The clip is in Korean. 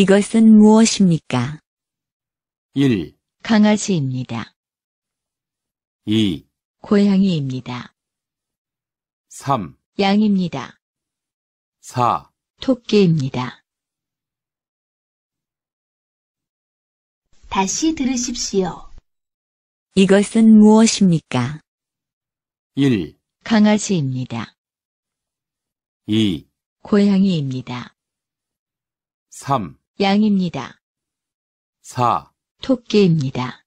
이것은 무엇입니까? 1, 강아지입니다. 2, 고양이입니다. 3, 양입니다. 4, 토끼입니다. 다시 들으십시오. 이것은 무엇입니까? 1, 강아지입니다. 2, 고양이입니다. 3, 양입니다. 4. 토끼입니다.